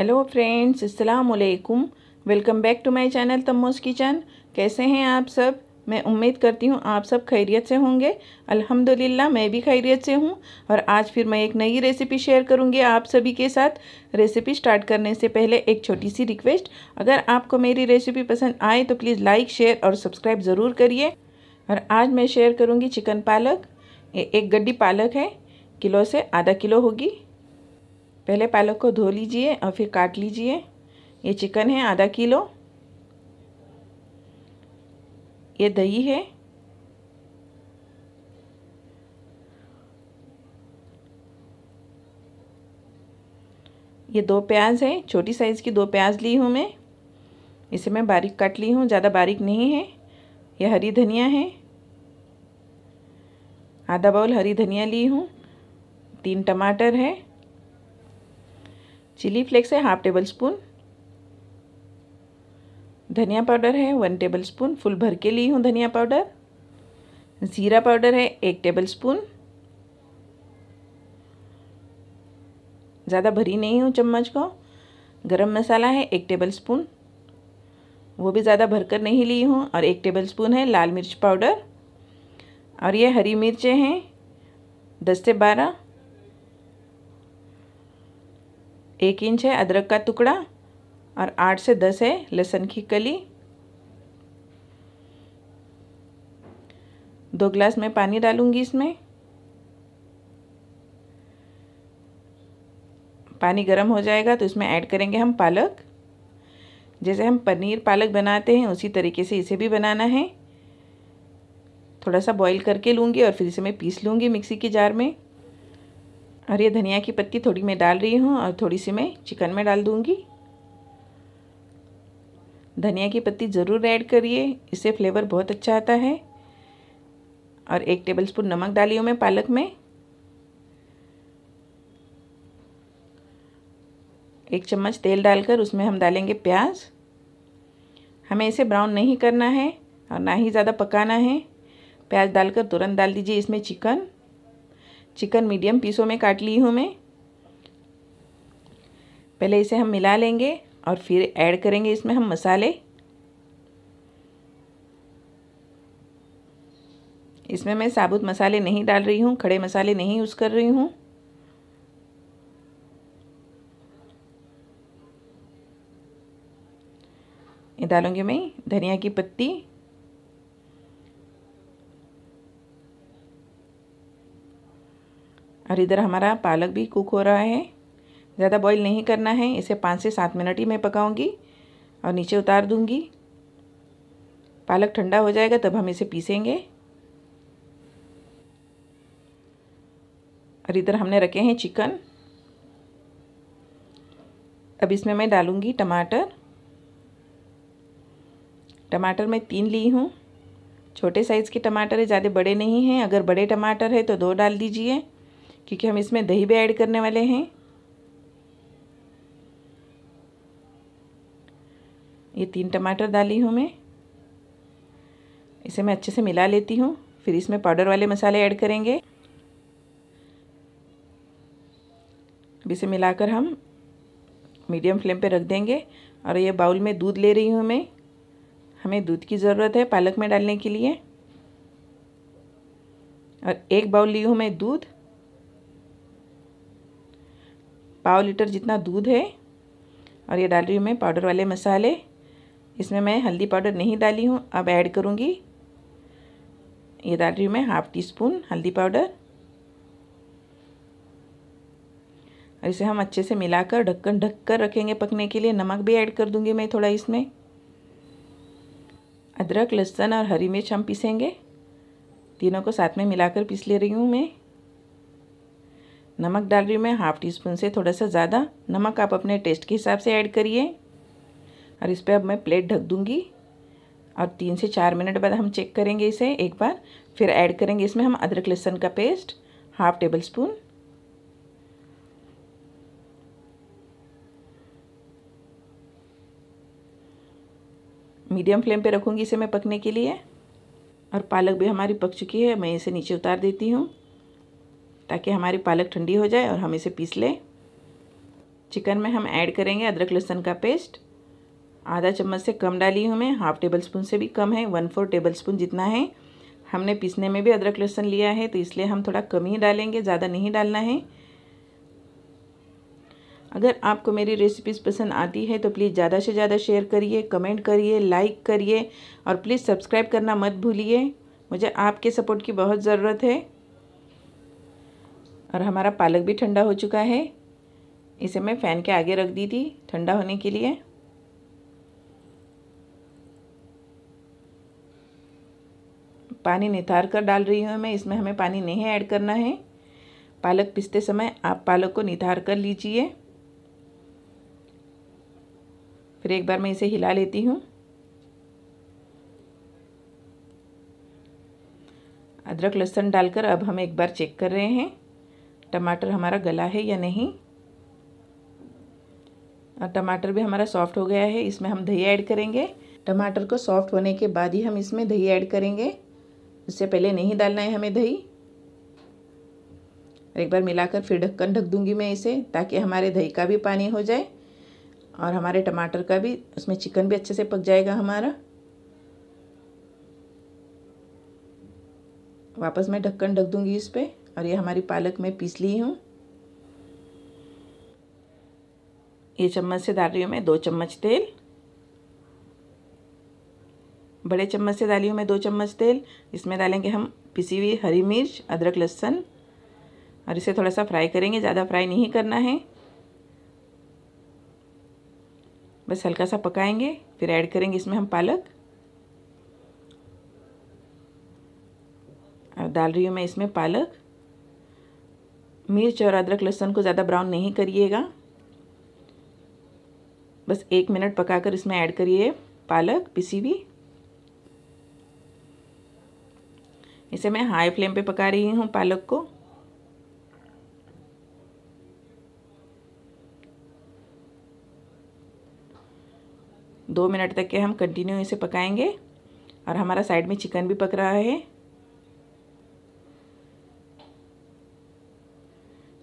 hello friends अस्सलाम वालेकुम welcome back to my channel तमोज किचन कैसे हैं आप सब मैं उम्मीद करती हूँ आप सब खैरियत से होंगे अल्हम्दुलिल्लाह मैं भी खैरियत से हूँ और आज फिर मैं एक नई रेसिपी शेयर करूँगी आप सभी के साथ रेसिपी स्टार्ट करने से पहले एक छोटी सी रिक्वेस्ट अगर आपको मेरी रेसिपी पसंद आए तो प्लीज़ लाइक शेयर और सब्सक्राइब ज़रूर करिए और आज मैं शेयर करूँगी चिकन पालक एक गड्डी पालक है किलो से आधा किलो होगी पहले पालक को धो लीजिए और फिर काट लीजिए ये चिकन है आधा किलो ये दही है ये दो प्याज है छोटी साइज़ की दो प्याज ली हूँ मैं इसे मैं बारीक काट ली हूँ ज़्यादा बारीक नहीं है ये हरी धनिया है आधा बाउल हरी धनिया ली हूँ तीन टमाटर है चिली फ्लेक्स है हाफ टेबल स्पून धनिया पाउडर है वन टेबल स्पून फुल भर के ली हूँ धनिया पाउडर ज़ीरा पाउडर है एक टेबल स्पून ज़्यादा भरी नहीं हूँ चम्मच को गरम मसाला है एक टेबल स्पून वो भी ज़्यादा भरकर नहीं ली हूँ और एक टेबल स्पून है लाल मिर्च पाउडर और ये हरी मिर्चें हैं दस से बारह एक इंच है अदरक का टुकड़ा और आठ से दस है लहसुन की कली दो ग्लास में पानी डालूंगी इसमें पानी गर्म हो जाएगा तो इसमें ऐड करेंगे हम पालक जैसे हम पनीर पालक बनाते हैं उसी तरीके से इसे भी बनाना है थोड़ा सा बॉईल करके लूँगी और फिर इसे मैं पीस लूँगी मिक्सी के जार में और ये धनिया की पत्ती थोड़ी मैं डाल रही हूँ और थोड़ी सी मैं चिकन में डाल दूँगी धनिया की पत्ती ज़रूर ऐड करिए इससे फ्लेवर बहुत अच्छा आता है और एक टेबलस्पून नमक डाली हूँ मैं पालक में एक चम्मच तेल डालकर उसमें हम डालेंगे प्याज हमें इसे ब्राउन नहीं करना है और ना ही ज़्यादा पकाना है प्याज डालकर तुरंत डाल दीजिए इसमें चिकन चिकन मीडियम पीसों में काट ली हूँ मैं पहले इसे हम मिला लेंगे और फिर ऐड करेंगे इसमें हम मसाले इसमें मैं साबुत मसाले नहीं डाल रही हूँ खड़े मसाले नहीं यूज़ कर रही हूँ डालूँगी मैं धनिया की पत्ती और इधर हमारा पालक भी कुक हो रहा है ज़्यादा बॉईल नहीं करना है इसे पाँच से सात मिनट ही मैं पकाऊंगी और नीचे उतार दूंगी पालक ठंडा हो जाएगा तब हम इसे पीसेंगे और इधर हमने रखे हैं चिकन अब इसमें मैं डालूंगी टमाटर टमाटर मैं तीन ली हूँ छोटे साइज़ के टमाटर है ज़्यादा बड़े नहीं हैं अगर बड़े टमाटर है तो दो डाल दीजिए क्योंकि हम इसमें दही भी ऐड करने वाले हैं ये तीन टमाटर डाली हूँ मैं इसे मैं अच्छे से मिला लेती हूँ फिर इसमें पाउडर वाले मसाले ऐड करेंगे अब इसे मिलाकर हम मीडियम फ्लेम पे रख देंगे और ये बाउल में दूध ले रही हूँ मैं हमें दूध की ज़रूरत है पालक में डालने के लिए और एक बाउल ली हूँ मैं दूध पाव लीटर जितना दूध है और ये डाल रही हूँ मैं पाउडर वाले मसाले इसमें मैं हल्दी पाउडर नहीं डाली हूँ अब ऐड करूँगी ये डाल रही हूँ मैं हाफ़ टी स्पून हल्दी पाउडर और इसे हम अच्छे से मिलाकर ढक्कन ढक कर रखेंगे पकने के लिए नमक भी ऐड कर दूंगी मैं थोड़ा इसमें अदरक लहसुन और हरी मिर्च हम पीसेंगे तीनों को साथ में मिलाकर पीस ले रही हूँ मैं नमक डाल रही हूँ मैं हाफ़ टी स्पून से थोड़ा सा ज़्यादा नमक आप अपने टेस्ट के हिसाब से ऐड करिए और इस पर अब मैं प्लेट ढक दूँगी और तीन से चार मिनट बाद हम चेक करेंगे इसे एक बार फिर ऐड करेंगे इसमें हम अदरक लहसुन का paste half tablespoon medium flame पे रखूँगी इसे मैं पकने के लिए और पालक भी हमारी पक चुकी है मैं इसे नीचे उतार देती हूँ ताकि हमारी पालक ठंडी हो जाए और हम इसे पीस लें चिकन में हम ऐड करेंगे अदरक लहसुन का पेस्ट आधा चम्मच से कम डाली हूँ मैं हाफ टेबल स्पून से भी कम है वन फोर टेबल स्पून जितना है हमने पीसने में भी अदरक लहसुन लिया है तो इसलिए हम थोड़ा कम ही डालेंगे ज़्यादा नहीं डालना है अगर आपको मेरी रेसिपीज़ पसंद आती है तो प्लीज़ ज़्यादा से ज़्यादा शेयर करिए कमेंट करिए लाइक करिए और प्लीज़ सब्सक्राइब करना मत भूलिए मुझे आपके सपोर्ट की बहुत ज़रूरत है और हमारा पालक भी ठंडा हो चुका है इसे मैं फ़ैन के आगे रख दी थी ठंडा होने के लिए पानी निथार कर डाल रही हूँ मैं इसमें हमें पानी नहीं ऐड करना है पालक पिसते समय आप पालक को निथार कर लीजिए फिर एक बार मैं इसे हिला लेती हूँ अदरक लहसुन डालकर अब हम एक बार चेक कर रहे हैं टमाटर हमारा गला है या नहीं टमाटर भी हमारा सॉफ्ट हो गया है इसमें हम दही ऐड करेंगे टमाटर को सॉफ्ट होने के बाद ही हम इसमें दही ऐड करेंगे उससे पहले नहीं डालना है हमें दही एक बार मिलाकर फिर ढक्कन ढक दूंगी मैं इसे ताकि हमारे दही का भी पानी हो जाए और हमारे टमाटर का भी उसमें चिकन भी अच्छे से पक जाएगा हमारा वापस मैं ढक्कन ढक दूंगी इस पर और ये हमारी पालक मैं पीस ली हूँ ये चम्मच से डाल रही हूँ मैं दो चम्मच तेल बड़े चम्मच से डाली हूँ मैं दो चम्मच तेल इसमें डालेंगे हम पिसी हुई हरी मिर्च अदरक लहसुन और इसे थोड़ा सा फ्राई करेंगे ज़्यादा फ्राई नहीं करना है बस हल्का सा पकाएंगे फिर ऐड करेंगे इसमें हम पालक और डाल रही हूँ मैं इसमें पालक मिर्च और अदरक लहसुन को ज़्यादा ब्राउन नहीं करिएगा बस एक मिनट पकाकर इसमें ऐड करिए पालक पिसी हुई इसे मैं हाई फ्लेम पे पका रही हूँ पालक को दो मिनट तक के हम कंटिन्यू इसे पकाएंगे और हमारा साइड में चिकन भी पक रहा है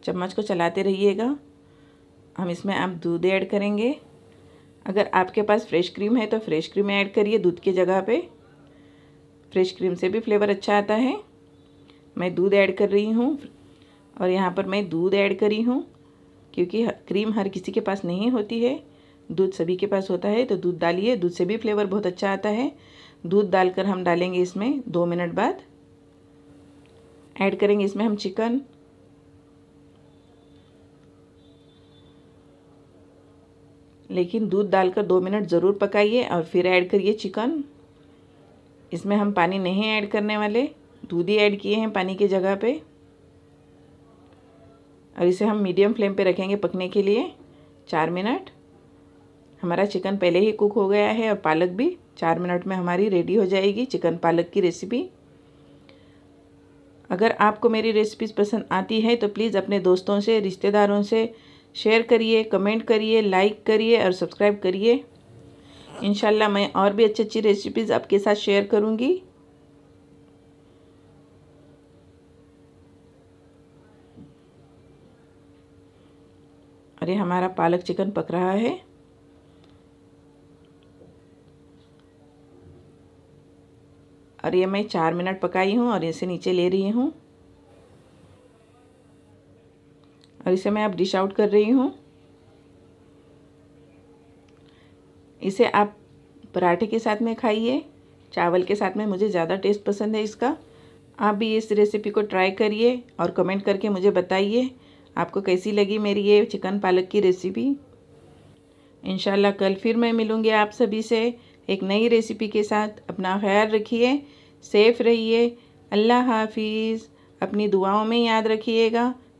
चम्मच को चलाते रहिएगा हम इसमें आप दूध ऐड करेंगे अगर आपके पास फ्रेश क्रीम है तो फ्रेश क्रीम ऐड करिए दूध की जगह पे फ्रेश क्रीम से भी फ्लेवर अच्छा आता है मैं दूध ऐड कर रही हूँ और यहाँ पर मैं दूध ऐड करी हूँ क्योंकि क्रीम हर किसी के पास नहीं होती है दूध सभी के पास होता है तो दूध डालिए दूध से भी फ्लेवर बहुत अच्छा आता है दूध डालकर हम डालेंगे इसमें दो मिनट बाद ऐड करेंगे इसमें हम चिकन लेकिन दूध डालकर दो मिनट ज़रूर पकाइए और फिर ऐड करिए चिकन इसमें हम पानी नहीं ऐड करने वाले दूध ही ऐड किए हैं पानी की जगह पे और इसे हम मीडियम फ्लेम पे रखेंगे पकने के लिए चार मिनट हमारा चिकन पहले ही कुक हो गया है और पालक भी चार मिनट में हमारी रेडी हो जाएगी चिकन पालक की रेसिपी अगर आपको मेरी रेसिपीज़ पसंद आती है तो प्लीज़ अपने दोस्तों से रिश्तेदारों से शेयर करिए कमेंट करिए लाइक करिए और सब्सक्राइब करिए इन मैं और भी अच्छी अच्छी रेसिपीज़ आपके साथ शेयर करूँगी अरे हमारा पालक चिकन पक रहा है और ये मैं चार मिनट पकाई हूँ और इसे नीचे ले रही हूँ और इसे मैं अब डिश आउट कर रही हूँ इसे आप पराठे के साथ में खाइए चावल के साथ में मुझे ज़्यादा टेस्ट पसंद है इसका आप भी इस रेसिपी को ट्राई करिए और कमेंट करके मुझे बताइए आपको कैसी लगी मेरी ये चिकन पालक की रेसिपी इन कल फिर मैं मिलूँगी आप सभी से एक नई रेसिपी के साथ अपना ख्याल रखिए सेफ़ रहिए अल्लाह हाफिज़ अपनी दुआओं में याद रखिएगा